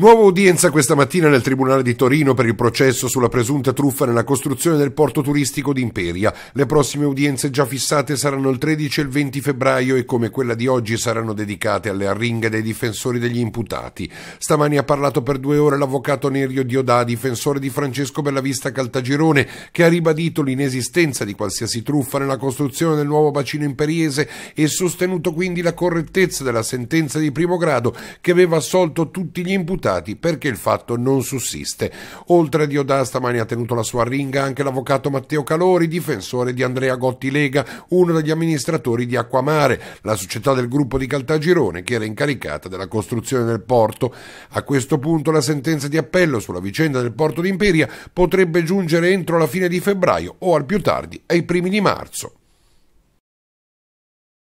Nuova udienza questa mattina nel Tribunale di Torino per il processo sulla presunta truffa nella costruzione del porto turistico di Imperia. Le prossime udienze già fissate saranno il 13 e il 20 febbraio e come quella di oggi saranno dedicate alle arringhe dei difensori degli imputati. Stamani ha parlato per due ore l'avvocato Nerio Diodà, difensore di Francesco Bellavista Caltagirone, che ha ribadito l'inesistenza di qualsiasi truffa nella costruzione del nuovo bacino imperiese e sostenuto quindi la correttezza della sentenza di primo grado che aveva assolto tutti gli imputati imputati perché il fatto non sussiste. Oltre a Diodà stamani ha tenuto la sua ringa anche l'avvocato Matteo Calori, difensore di Andrea Gotti Lega, uno degli amministratori di Acquamare, la società del gruppo di Caltagirone che era incaricata della costruzione del porto. A questo punto la sentenza di appello sulla vicenda del porto d'Imperia potrebbe giungere entro la fine di febbraio o al più tardi ai primi di marzo.